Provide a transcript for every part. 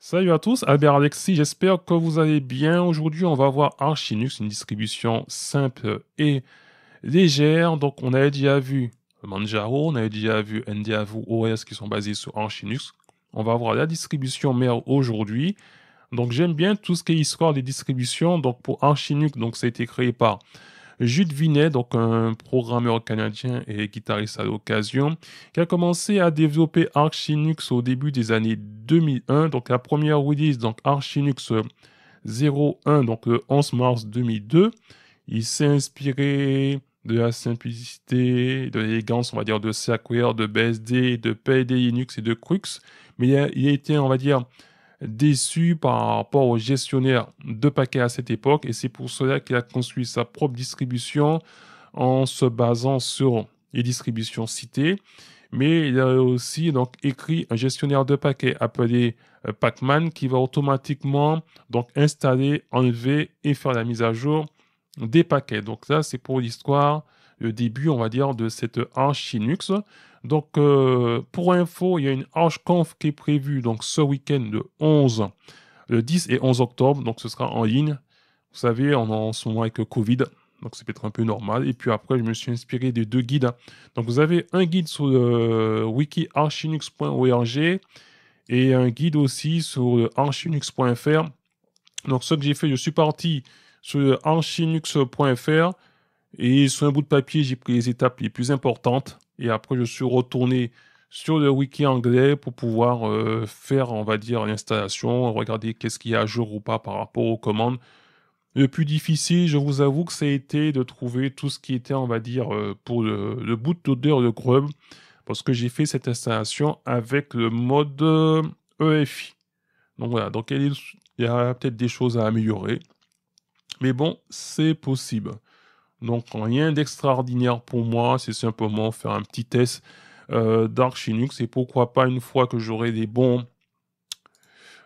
Salut à tous, Albert Alexis, j'espère que vous allez bien. Aujourd'hui, on va voir Archinux, une distribution simple et légère. Donc, on avait déjà vu Manjaro, on avait déjà vu NDAVU OS qui sont basés sur Archinux. On va voir la distribution mère aujourd'hui. Donc, j'aime bien tout ce qui est histoire des distributions. Donc, pour Archinux, donc, ça a été créé par Jude Vinet, donc un programmeur canadien et guitariste à l'occasion, qui a commencé à développer Arch Linux au début des années 2001. Donc la première release, donc Arch Linux 01, donc le 11 mars 2002. Il s'est inspiré de la simplicité, de l'élégance, on va dire, de Sackware, de BSD, de PD Linux et de Crux. Mais il il a été, on va dire, déçu par rapport au gestionnaire de paquets à cette époque et c'est pour cela qu'il a construit sa propre distribution en se basant sur les distributions citées. Mais il a aussi donc écrit un gestionnaire de paquets appelé euh, Pacman qui va automatiquement donc installer, enlever et faire la mise à jour des paquets. Donc là, c'est pour l'histoire le début, on va dire, de cette Archinux. Donc, euh, pour info, il y a une arch conf qui est prévue donc, ce week-end de 11, le 10 et 11 octobre. Donc, ce sera en ligne. Vous savez, on en ce moment avec le Covid. Donc, c'est peut-être un peu normal. Et puis après, je me suis inspiré des deux guides. Donc, vous avez un guide sur le euh, wiki archinux.org et un guide aussi sur euh, archinux.fr. Donc, ce que j'ai fait, je suis parti sur archinux.fr et sur un bout de papier, j'ai pris les étapes les plus importantes. Et après, je suis retourné sur le wiki anglais pour pouvoir euh, faire, on va dire, l'installation, regarder qu'est-ce qu'il y a à jour ou pas par rapport aux commandes. Le plus difficile, je vous avoue que ça a été de trouver tout ce qui était, on va dire, euh, pour le, le boot d'odeur de Grub, parce que j'ai fait cette installation avec le mode EFI. Euh, e donc voilà, donc il y a peut-être des choses à améliorer. Mais bon, c'est possible. Donc rien d'extraordinaire pour moi, c'est simplement faire un petit test euh, d'Arch Linux et pourquoi pas une fois que j'aurai des bons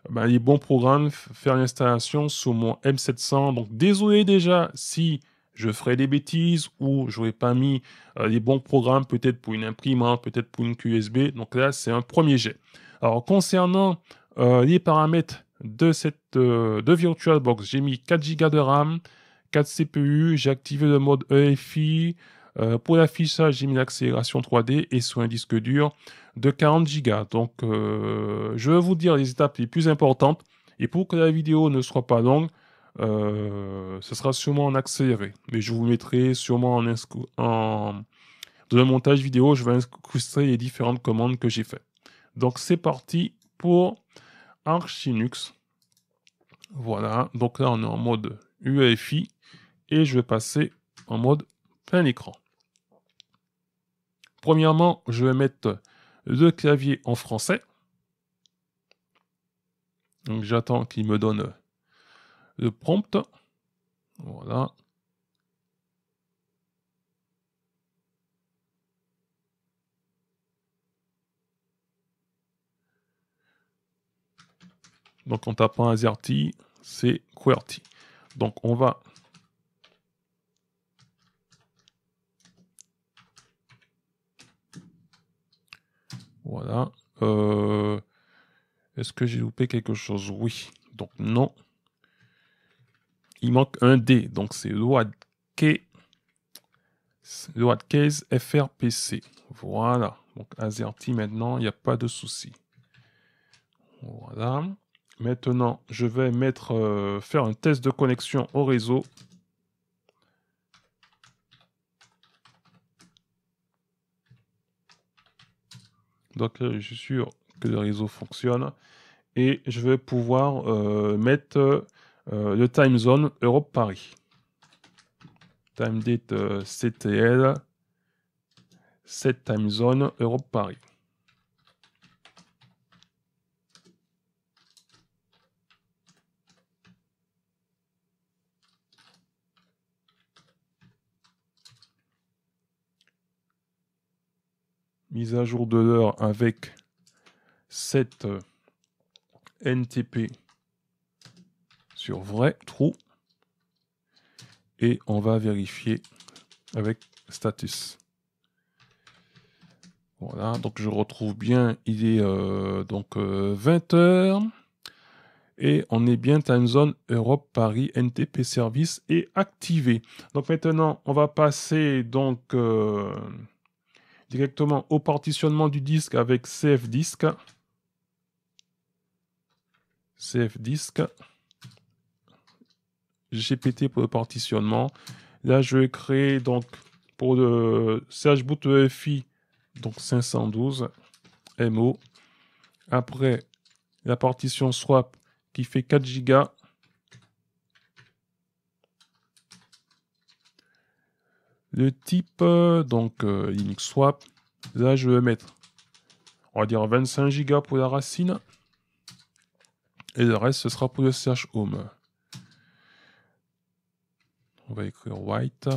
les ben, bons programmes, faire l'installation sur mon M700. Donc désolé déjà si je ferai des bêtises ou je n'aurais pas mis les euh, bons programmes peut-être pour une imprimante, peut-être pour une QSB. Donc là, c'est un premier jet. Alors concernant euh, les paramètres de cette euh, de VirtualBox, j'ai mis 4 Go de RAM, 4 CPU, j'ai activé le mode EFI. Euh, pour l'affichage, j'ai mis l'accélération 3D et sur un disque dur de 40 Go. Donc, euh, je vais vous dire les étapes les plus importantes. Et pour que la vidéo ne soit pas longue, euh, ce sera sûrement en accéléré. Mais je vous mettrai sûrement en, en... dans le montage vidéo, je vais incruster les différentes commandes que j'ai fait. Donc, c'est parti pour Arch Linux. Voilà, donc là on est en mode UEFI et je vais passer en mode plein écran. Premièrement, je vais mettre le clavier en français. Donc j'attends qu'il me donne le prompt. Voilà. Donc en tapant AZERTY, c'est QWERTY. Donc on va Euh, est-ce que j'ai loupé quelque chose Oui. Donc non. Il manque un D. Donc c'est loadcase case FRPC. Voilà. Donc AZERTY maintenant, il n'y a pas de souci. Voilà. Maintenant, je vais mettre, euh, faire un test de connexion au réseau Donc euh, je suis sûr que le réseau fonctionne. Et je vais pouvoir euh, mettre euh, le time zone Europe-Paris. Time date CTL, set time zone Europe-Paris. mise à jour de l'heure avec cette euh, NTP sur vrai trou et on va vérifier avec status. Voilà, donc je retrouve bien, il est euh, donc 20h euh, et on est bien time zone Europe Paris NTP service est activé. Donc maintenant, on va passer donc directement au partitionnement du disque avec cfdisc. cfdisc. GPT pour le partitionnement. Là, je vais créer donc pour le boot EFI, donc 512 MO. Après, la partition swap qui fait 4 Go le type euh, donc euh, Linux Swap. Là, je vais mettre, on va dire 25 Go pour la racine. Et le reste, ce sera pour le search home. On va écrire white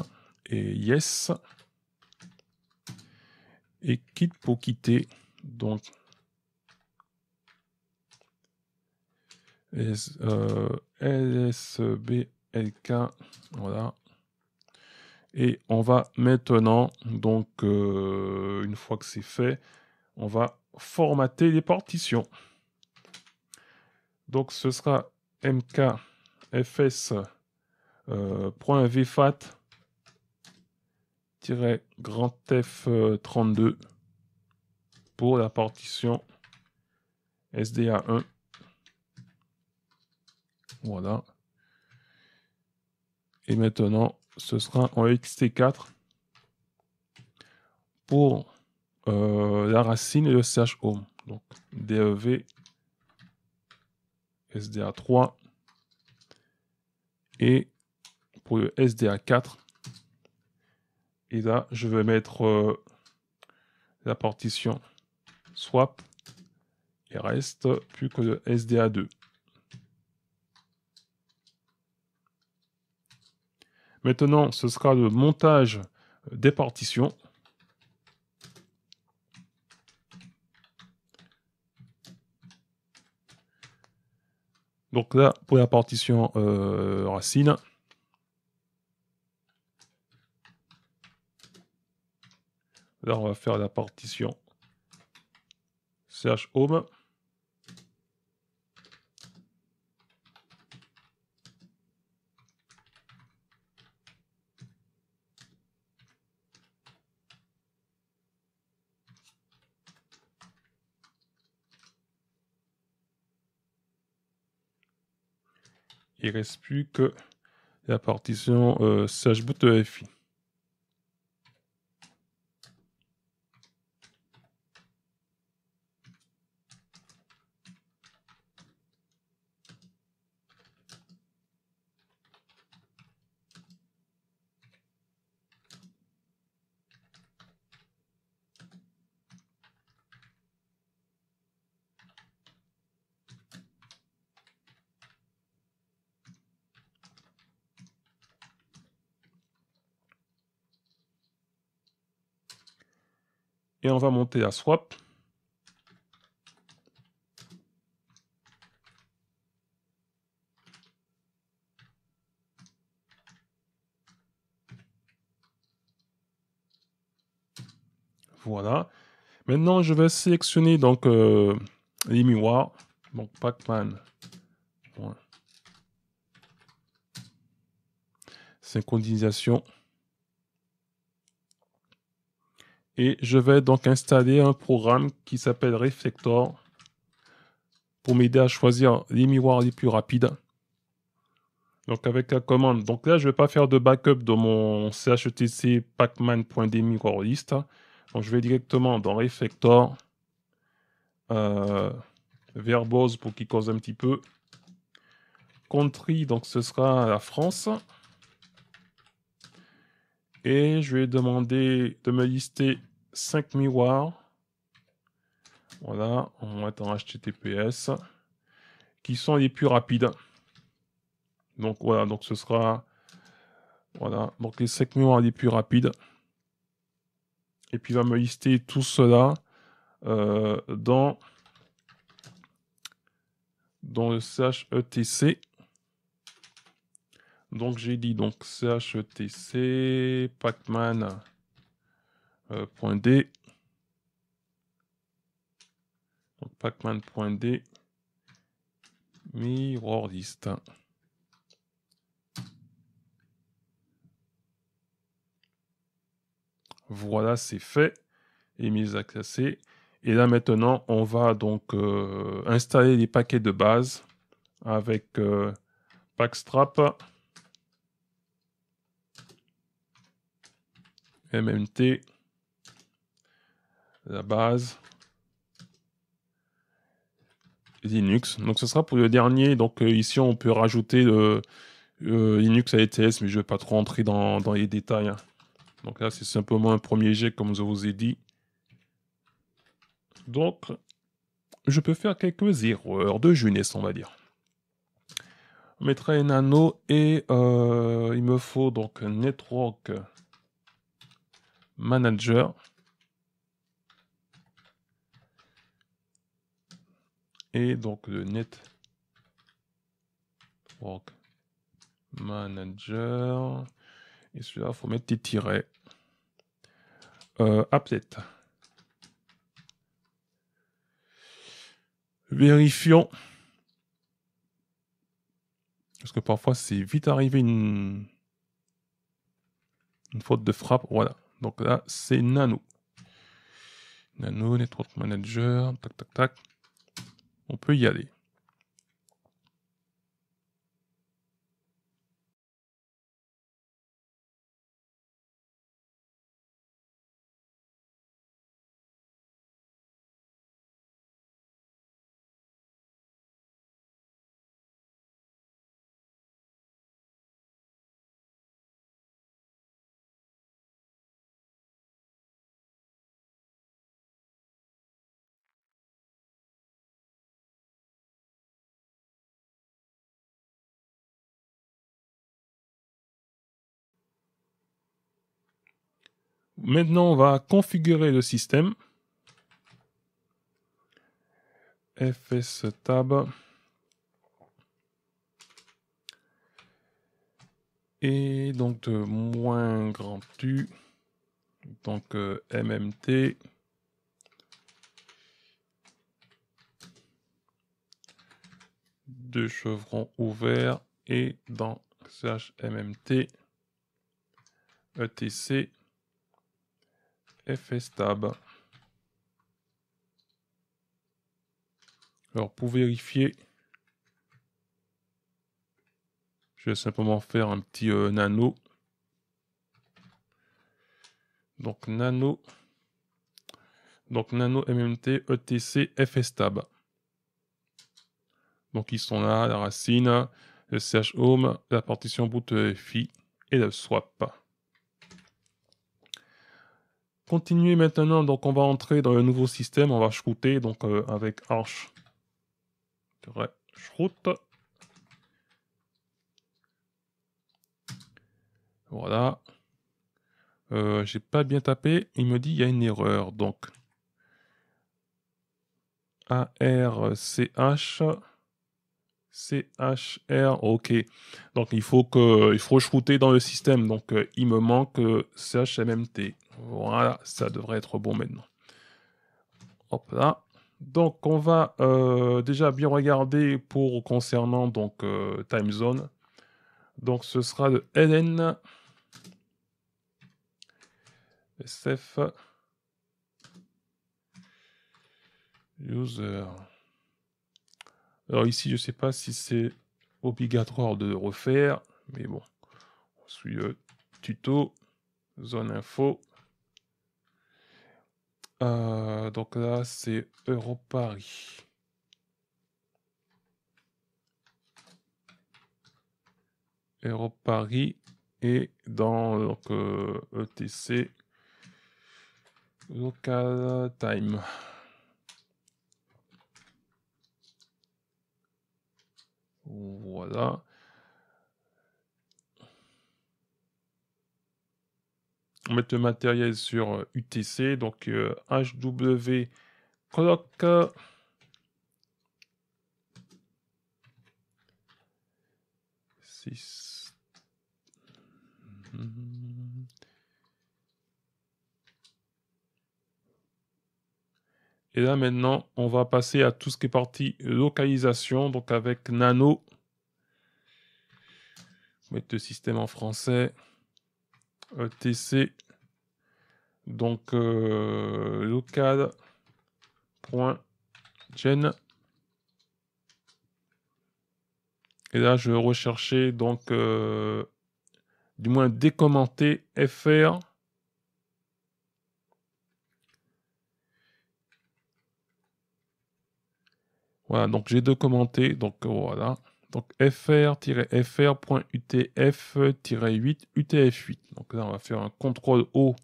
et yes. Et quitte pour quitter. Donc, S, euh, LSBLK, voilà, et on va maintenant, donc euh, une fois que c'est fait, on va formater les partitions. Donc ce sera mkfs.vfat euh, F32 euh, pour la partition SDA1. Voilà. Et maintenant, ce sera en xt4 pour euh, la racine et le ch Donc dev sda3 et pour le sda4. Et là, je vais mettre euh, la partition swap et reste plus que le sda2. Maintenant, ce sera le montage des partitions. Donc là, pour la partition euh, racine, là on va faire la partition ch home. il reste plus que la partition euh, EFI. Et on va monter à swap. Voilà. Maintenant, je vais sélectionner donc euh, les Donc, Pac-Man. Synchronisation. Et je vais donc installer un programme qui s'appelle Reflector pour m'aider à choisir les miroirs les plus rapides. Donc avec la commande. Donc là, je ne vais pas faire de backup dans mon CHTC list. Donc je vais directement dans Reflector, euh, verbose pour qu'il cause un petit peu. Country, donc ce sera la France et je vais demander de me lister 5 miroirs. Voilà, on va être en HTTPS qui sont les plus rapides. Donc voilà, donc ce sera voilà, donc les 5 miroirs les plus rapides. Et puis il va me lister tout cela euh, dans dans le CHETC. Donc j'ai dit donc CHTC e Pacman euh, D. Donc Pacman.d Voilà, c'est fait. Et mis à classer. Et là maintenant, on va donc euh, installer les paquets de base avec euh, Packstrap. MMT, la base, Linux. Donc ce sera pour le dernier. Donc euh, ici on peut rajouter euh, euh, Linux à ETS, mais je ne vais pas trop entrer dans, les détails. Hein. Donc là c'est simplement un premier jet comme je vous ai dit. Donc je peux faire quelques erreurs de jeunesse on va dire. On mettra un et il me faut donc un network manager. Et donc le work manager. Et celui-là, il faut mettre des tirets. Euh, applet. Vérifions. Parce que parfois, c'est vite arrivé une... une faute de frappe. Voilà. Donc là, c'est Nano. Nano, Network Manager, tac, tac, tac. On peut y aller. Maintenant, on va configurer le système. FS Et donc de moins grand U. Donc euh, MMT. Deux chevrons ouverts et dans MMT ETC fstab. Alors pour vérifier, je vais simplement faire un petit euh, nano. Donc nano, donc nano mmt etc fstab. Donc ils sont là, la racine, le home la partition boot euh, fi et le swap continuer maintenant, donc on va entrer dans le nouveau système, on va shooter. donc euh, avec arch shroot. Voilà. Euh, j'ai pas bien tapé, il me dit il y a une erreur, donc a h CHR, ok. Donc il faut que il faut shooter dans le système. Donc euh, il me manque C-H-M-M-T. Voilà, ça devrait être bon maintenant. Hop là. Donc on va euh, déjà bien regarder pour concernant donc euh, time zone. Donc ce sera de LN SF user. Alors ici je ne sais pas si c'est obligatoire de refaire, mais bon, on suit tuto zone info euh, donc là, c'est Euro-Paris. Euro-Paris et dans donc, ETC euh, e Local Time. Voilà. on le matériel sur UTC, euh, donc HW euh, clock. Et là maintenant, on va passer à tout ce qui est partie localisation, donc avec Nano. Mettre le système en français. E tc donc euh, local.gen et là je vais rechercher donc euh, du moins décommenter fr voilà donc j'ai deux commentés donc voilà donc fr-fr.utf-8-utf8. Donc là, on va faire un CTRL O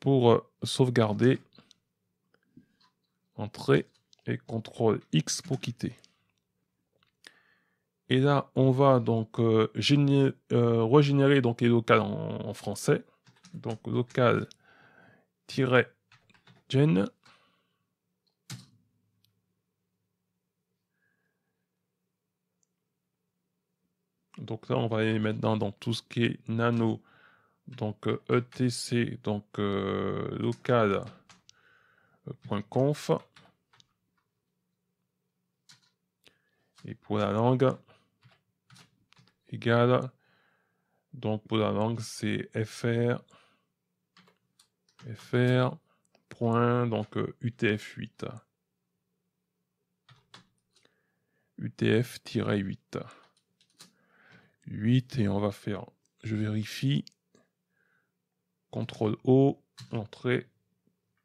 pour euh, sauvegarder. Entrée et CTRL X pour quitter. Et là, on va donc euh, euh, régénérer donc les locales en, en français. Donc local-gen Donc là, on va aller maintenant dans tout ce qui est nano. Donc ETC, euh, e donc euh, local.conf. Euh, Et pour la langue, égale. Donc pour la langue, c'est fr. fr. donc UTF-8. UTF-8. 8 et on va faire, je vérifie, CTRL O, entrée,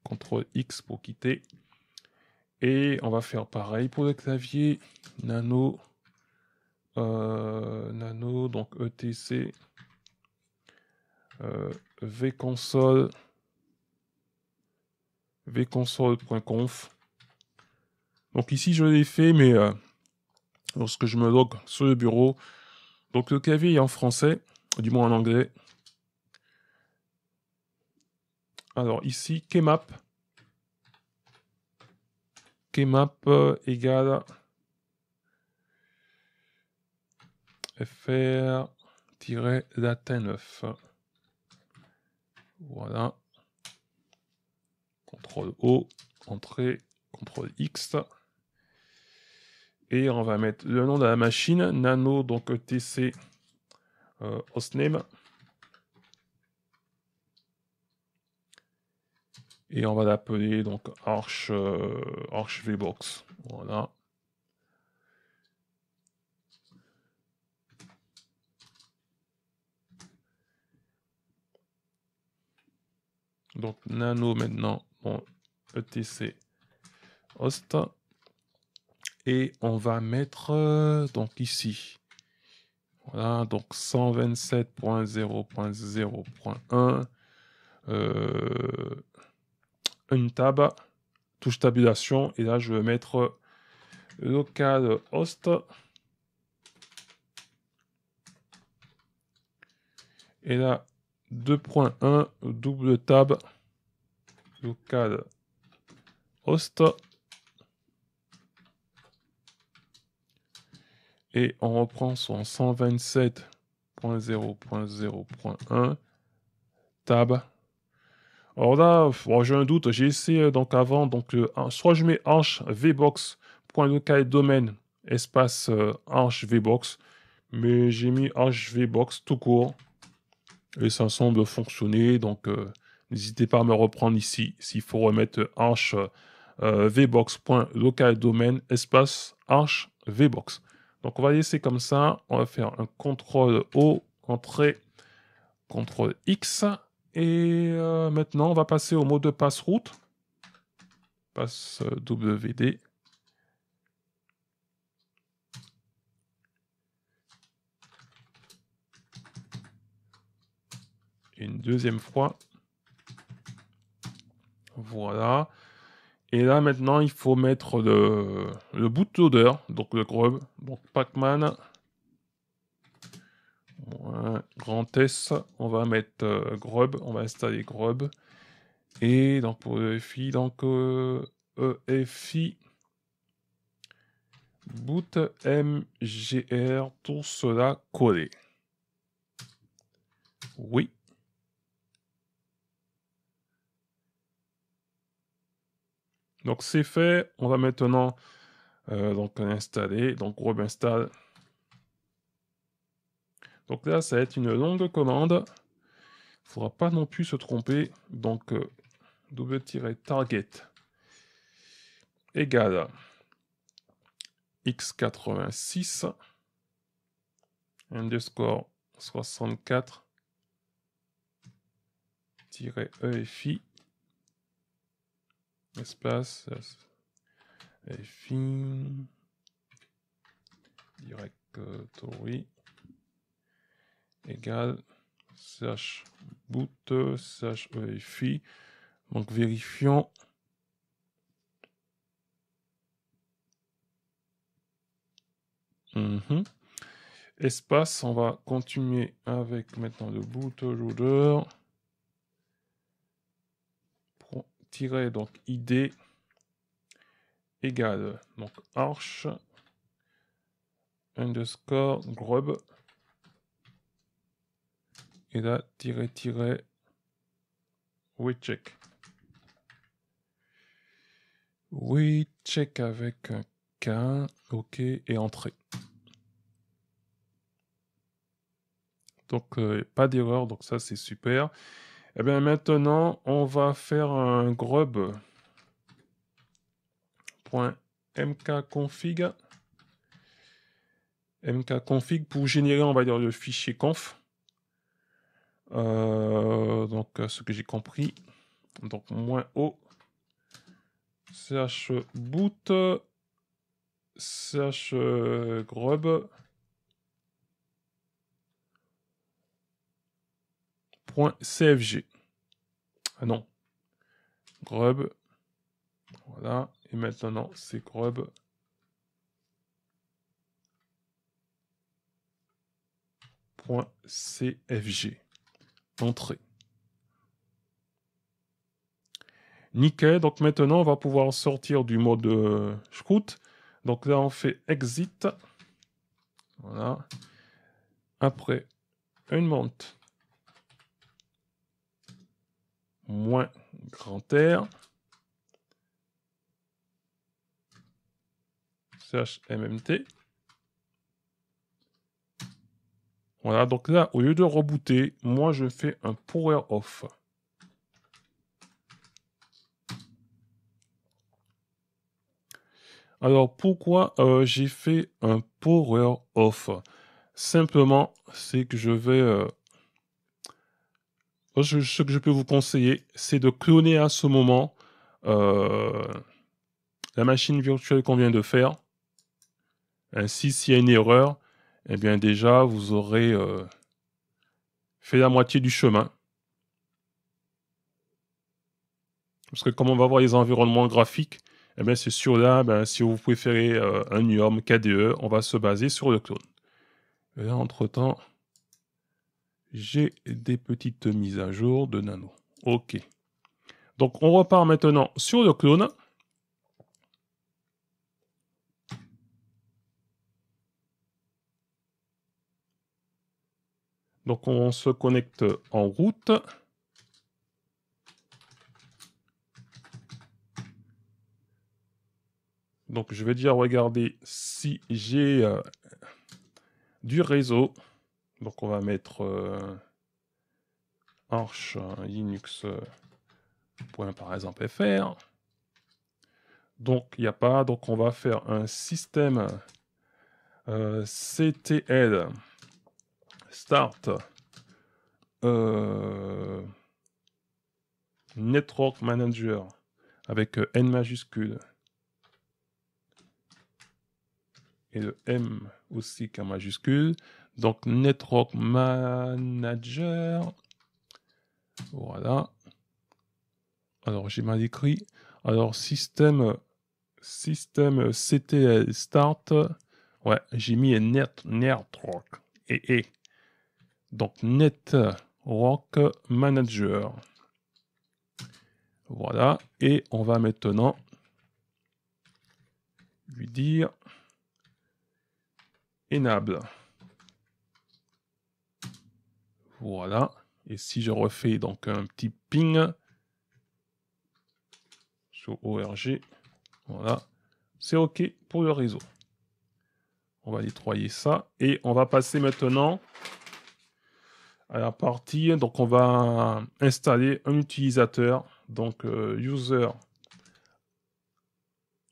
CTRL X pour quitter. Et on va faire pareil pour le clavier, nano, euh, nano, donc ETC, euh, vconsole, vconsole.conf. Donc ici je l'ai fait, mais euh, lorsque je me log sur le bureau, donc le clavier est en français, du moins en anglais. Alors ici, kmap. Kmap euh, égale fr latin 9. Voilà. CTRL O, entrée, CTRL X. Et on va mettre le nom de la machine, nano, donc e tc euh, hostname. Et on va l'appeler donc arch, euh, Voilà. Donc nano maintenant, etc host et on va mettre euh, donc ici. Voilà, donc 127.0.0.1 euh, une tab touche tabulation, et là je vais mettre euh, local host. Et là, 2.1, double tab, local host. et on reprend son 127.0.0.1 tab. Alors là, oh, j'ai un doute, j'ai essayé euh, donc avant, donc soit je mets hanche domaine espace hvbox, euh, mais j'ai mis hvbox tout court et ça semble fonctionner. Donc euh, n'hésitez pas à me reprendre ici s'il faut remettre hanche domaine espace hanche vbox. Donc on va laisser comme ça. On va faire un contrôle O, entrée, contrôle X. Et euh, maintenant, on va passer au mot de passe route. Passe euh, WD. Une deuxième fois. Voilà. Et là, maintenant, il faut mettre le, le donc le grub. Donc Pac-Man. grand S, on va mettre euh, grub, on va installer grub. Et donc pour EFI, donc EFI euh, e, boot mgr, tout cela collé. Oui, Donc c'est fait. On va maintenant euh, donc installer donc web install. Donc là, ça va être une longue commande. Il ne faudra pas non plus se tromper. Donc euh, double-target égale x86 underscore 64 EFI Espace. Euh, fin Directory. Euh, Égal. Slash boot. Slash euh, EFI. Donc vérifions. Mhm. Espace, on va continuer avec maintenant le bootloader. donc id égale donc arch underscore grub et là tirer, we check oui, check avec un K, OK, et entrée. Donc, euh, pas d'erreur, donc ça c'est super. Et eh bien maintenant, on va faire un grub.mkconfig mkconfig pour générer, on va dire, le fichier conf. Euh, donc, euh, ce que j'ai compris. Donc, moins O, ch boot, ch euh, grub, cfg. Ah non. Grub. Voilà. Et maintenant, c'est grub. .cfg. Entrée. Nickel. Donc maintenant, on va pouvoir sortir du mode euh, scout. Donc là, on fait exit. Voilà. Après, une monte moins grand R. CHMMT. Voilà, donc là, au lieu de rebooter, moi je fais un power off. Alors pourquoi euh, j'ai fait un power off Simplement, c'est que je vais euh, Oh, ce que je peux vous conseiller, c'est de cloner à ce moment euh, la machine virtuelle qu'on vient de faire. Ainsi, s'il y a une erreur, eh bien déjà, vous aurez euh, fait la moitié du chemin. Parce que comme on va voir les environnements graphiques, eh bien c'est sur là, ben, si vous préférez euh, un IOM KDE, on va se baser sur le clone. entre-temps j'ai des petites mises à jour de nano. Ok. Donc on repart maintenant sur le clone. Donc on se connecte en route. Donc je vais dire, regarder si j'ai euh, du réseau. Donc on va mettre euh, arch hein, linux euh, point par exemple fr. Donc il n'y a pas, donc on va faire un système euh, ctl start network manager avec n majuscule et le m aussi qu'un majuscule donc, Network Manager. Voilà. Alors, j'ai mal écrit. Alors, système, système CTL Start. Ouais, j'ai mis net, Network. Et, et. Donc, Network Manager. Voilà. Et on va maintenant lui dire enable. Voilà. Et si je refais donc un petit ping sur ORG, voilà, c'est OK pour le réseau. On va nettoyer ça et on va passer maintenant à la partie. Donc, on va installer un utilisateur. Donc, euh, user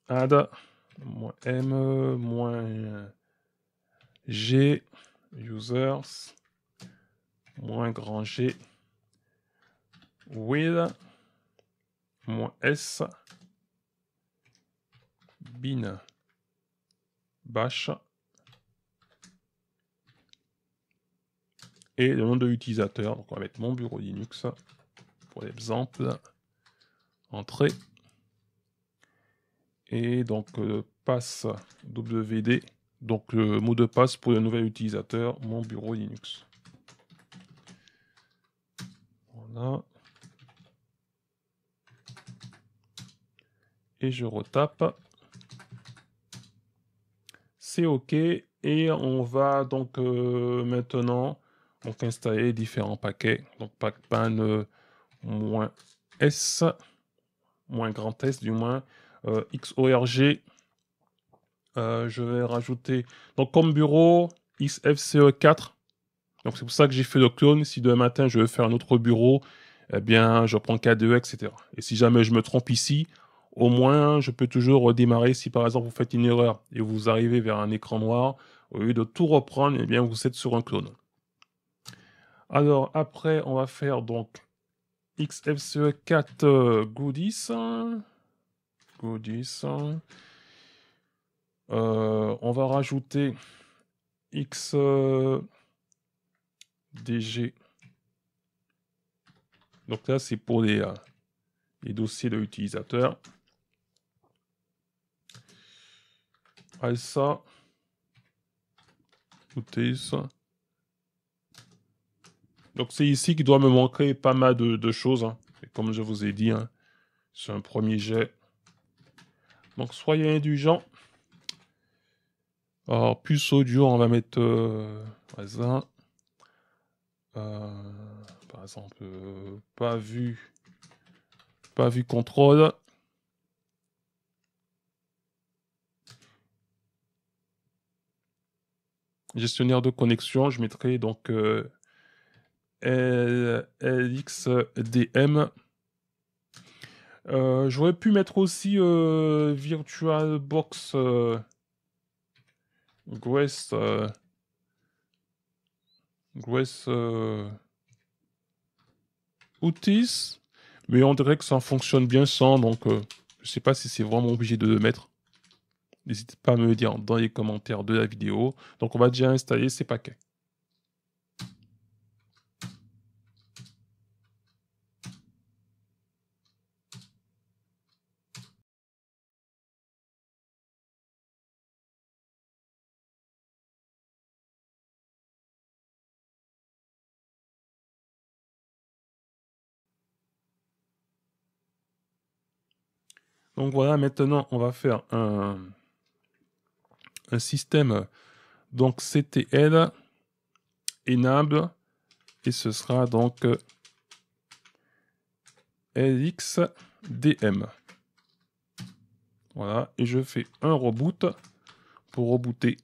add m g users moins grand G with moins S bin bash et le nom de l'utilisateur. Donc on va mettre mon bureau Linux pour l'exemple. Entrée. Et donc le euh, passe WD. Donc le mot de passe pour le nouvel utilisateur, mon bureau Linux. Et je retape. C'est OK. Et on va donc euh, maintenant donc, installer différents paquets. Donc pacpan euh, moins S, moins grand S du moins, euh, XORG. Euh, je vais rajouter donc comme bureau XFCE4 donc c'est pour ça que j'ai fait le clone. Si demain matin je veux faire un autre bureau, eh bien je prends k 2 etc. Et si jamais je me trompe ici, au moins je peux toujours redémarrer. Si par exemple vous faites une erreur et vous arrivez vers un écran noir, au lieu de tout reprendre, eh bien vous êtes sur un clone. Alors après, on va faire donc XFCE 4 euh, goodies. Goodies. Euh, on va rajouter X. Euh, DG. Donc là, c'est pour les, euh, les dossiers de l'utilisateur. ASA, ça. Donc c'est ici qu'il doit me manquer pas mal de, choses. Hein. comme je vous ai dit, hein, c'est un premier jet. Donc soyez indulgents. Alors, puce audio, on va mettre euh, euh, par exemple, euh, pas vu. Pas vu contrôle. gestionnaire de connexion, je mettrai donc euh, LXDM. J'aurais pu mettre aussi euh, VirtualBox Gwest Grace euh, Mais on dirait que ça fonctionne bien sans, donc euh, je ne sais pas si c'est vraiment obligé de le mettre. N'hésitez pas à me le dire dans les commentaires de la vidéo. Donc on va déjà installer ces paquets. Donc voilà, maintenant on va faire un, système donc CTL enable et ce sera donc LXDM. Voilà, et je fais un reboot pour rebooter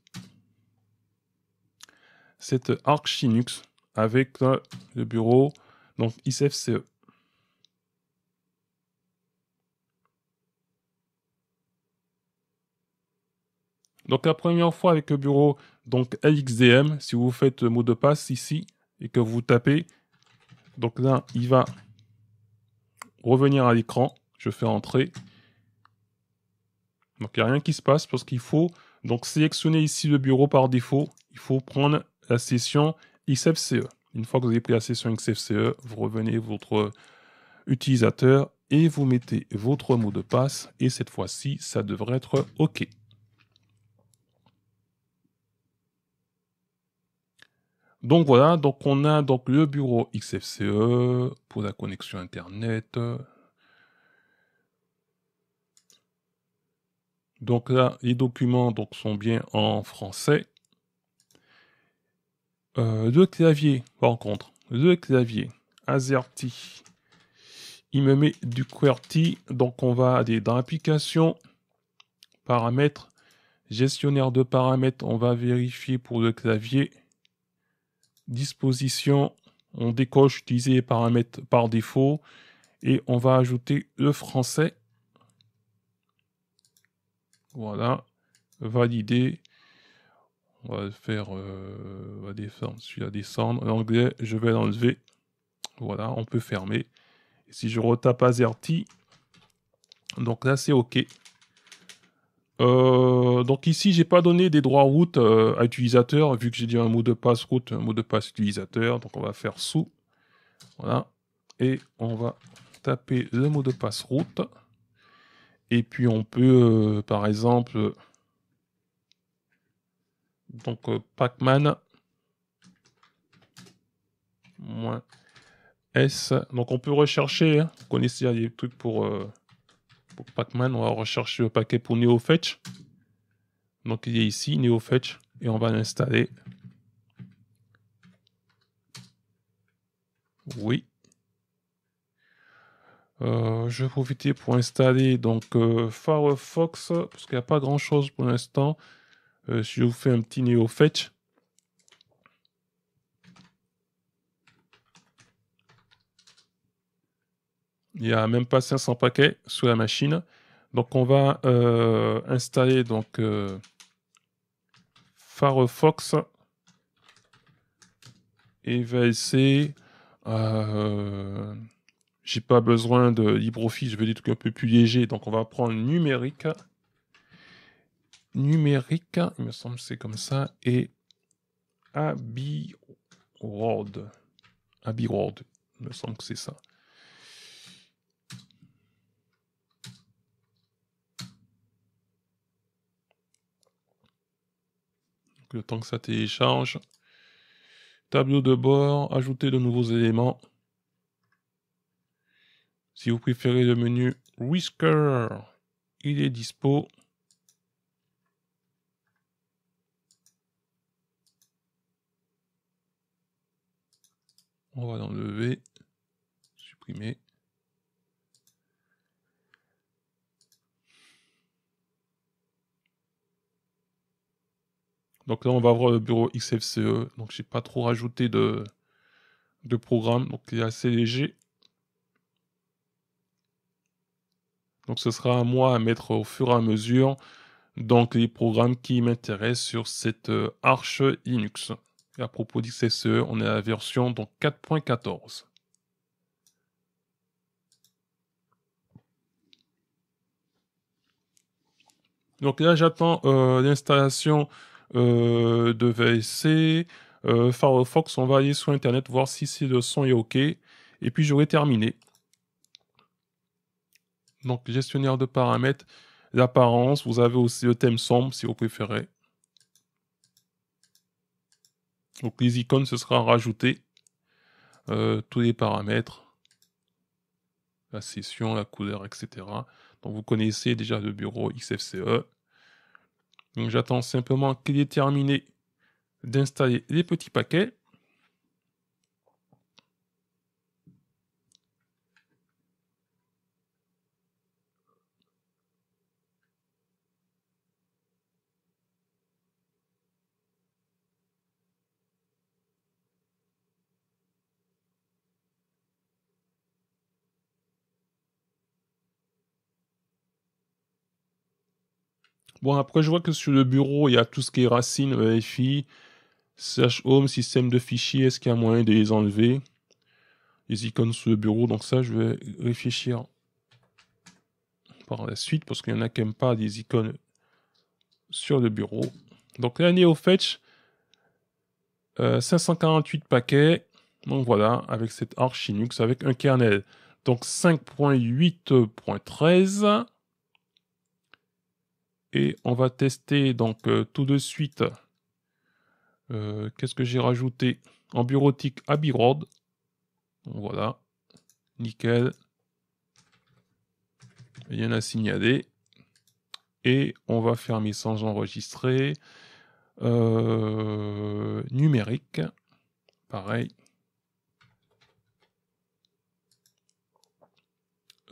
cette Arch Linux avec le bureau donc ISFCE. Donc la première fois avec le bureau, donc si vous faites mot de passe ici et que vous tapez, donc là, il va revenir à l'écran. Je fais entrer. Donc il n'y a rien qui se passe parce qu'il faut donc sélectionner ici le bureau par défaut. Il faut prendre la session XFCE. Une fois que vous avez pris la session XFCE, vous revenez votre utilisateur et vous mettez votre mot de passe. Et cette fois-ci, ça devrait être OK. Donc voilà, donc on a donc le bureau XFCE pour la connexion internet. Donc là, les documents donc, sont bien en français. Euh, le clavier, par contre, le clavier, AZERTY, il me met du QWERTY. Donc on va aller dans l'application. paramètres, gestionnaire de paramètres, on va vérifier pour le clavier disposition, on décoche utiliser paramètres par défaut et on va ajouter le français. Voilà, valider. On va faire, euh, on va descendre, celui-là descendre. L'anglais, je vais l'enlever. Voilà, on peut fermer. si je retape AZERTY, donc là c'est OK. Euh, donc ici, j'ai pas donné des droits route euh, à utilisateur, vu que j'ai dit un mot de passe route, un mot de passe utilisateur. Donc on va faire sous. Voilà. Et on va taper le mot de passe route. Et puis on peut, euh, par exemple, donc euh, Pacman S. Donc on peut rechercher, hein. vous connaissez, les trucs pour, pour Pacman, on va rechercher le paquet pour NeoFetch. Donc il y a ici, NeoFetch, et on va l'installer. Oui. Euh, je vais profiter pour installer donc euh, Firefox, parce qu'il n'y a pas grand chose pour l'instant. Euh, si je vous fais un petit NeoFetch. Il n'y a même pas 500 paquets sur la machine. Donc on va installer donc Firefox et va euh, j'ai pas besoin de LibreOffice, je veux des trucs un peu plus légers, donc on va prendre numérique. Numérique, il me semble c'est comme ça, et Abbey Road. il me semble que c'est ça. le temps que ça télécharge. Tableau de bord, ajouter de nouveaux éléments. Si vous préférez le menu Whisker, il est dispo. On va l'enlever, supprimer. Donc là, on va avoir le bureau XFCE. Donc j'ai pas trop rajouté de, programme. Donc il est assez léger. Donc ce sera à moi à mettre au fur et à mesure donc les programmes qui m'intéressent sur cette euh, arche Linux. Et à propos d'XFCE, on est à la version 4.14. Donc là, j'attends euh, l'installation euh, de VSC, euh, Firefox, on va aller sur Internet voir si le son est OK. Et puis j'aurai terminé. Donc gestionnaire de paramètres, l'apparence, vous avez aussi le thème sombre si vous préférez. Donc les icônes, ce sera rajouté. Euh, tous les paramètres, la session, la couleur, etc. Donc vous connaissez déjà le bureau XFCE j'attends simplement qu'il ait terminé d'installer les petits paquets. Bon, après, je vois que sur le bureau, il y a tout ce qui est racine, EFI, euh, slash Home, système de fichiers. Est-ce qu'il y a moyen de les enlever Les icônes sur le bureau. Donc, ça, je vais réfléchir par la suite parce qu'il n'y en a quand même pas des icônes sur le bureau. Donc, là, NeoFetch, euh, 548 paquets. Donc, voilà, avec cette Arch Linux, avec un kernel. Donc, 5.8.13. Et on va tester donc euh, tout de suite. Euh, qu'est-ce que j'ai rajouté En bureautique à Road. Voilà. Nickel. Il y en a signaler. Et on va fermer sans enregistrer. Euh, numérique. Pareil.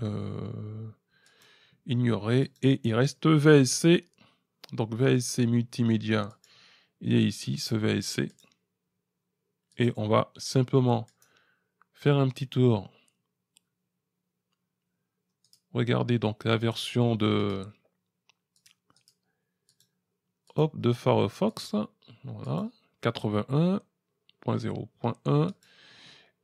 Euh, Ignorer et il reste VSC. Donc VSC multimédia, il est ici, ce VSC. Et on va simplement faire un petit tour. Regardez donc la version de, hop, de Firefox. Voilà, 81.0.1.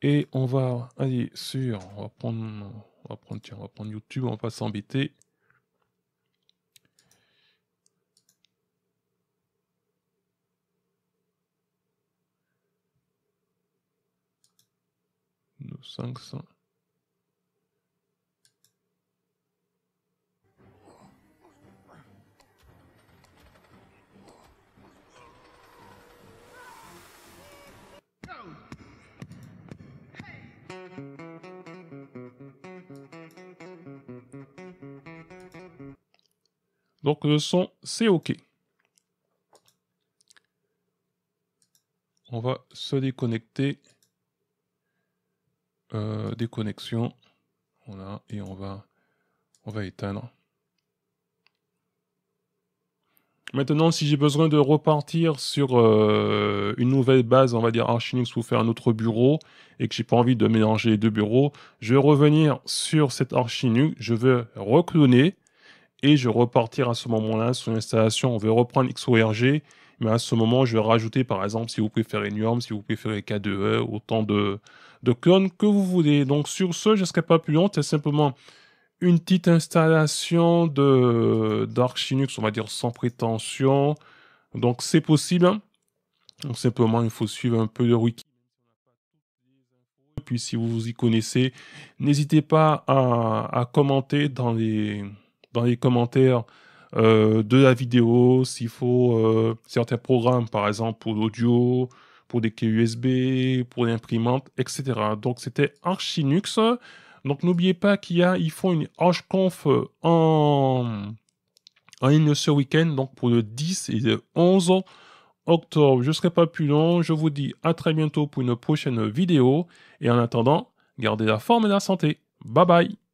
Et on va aller sur, on va prendre, on va prendre, tiens, on va prendre YouTube, on va pas s'embêter. Donc le son, c'est OK. On va se déconnecter déconnexion. Euh, des Voilà, et on va, on va éteindre. Maintenant, si j'ai besoin de repartir sur euh, une nouvelle base, on va dire Archinux, ou faire un autre bureau, et que j'ai pas envie de mélanger les deux bureaux, je vais revenir sur cette Archinux, je vais recloner, et je vais repartir à ce moment-là sur l'installation. On va reprendre XORG, mais à ce moment, je vais rajouter, par exemple, si vous préférez Nuorm, si vous préférez K2E, autant de, de clones que vous voulez. Donc sur ce, je ne serai pas plus long, c'est simplement une petite installation de Linux, on va dire sans prétention. Donc c'est possible. Donc simplement, il faut suivre un peu le wiki. Et Puis si vous vous y connaissez, n'hésitez pas à, commenter dans les, dans les commentaires euh, de la vidéo s'il faut euh, certains programmes, par exemple pour l'audio, pour des clés USB, pour l'imprimante etc. Donc c'était Archinux. Donc n'oubliez pas qu'il y a, ils font une HConf euh, en, en ligne ce week-end, donc pour le 10 et le 11 octobre. Je ne serai pas plus long. Je vous dis à très bientôt pour une prochaine vidéo. Et en attendant, gardez la forme et la santé. Bye bye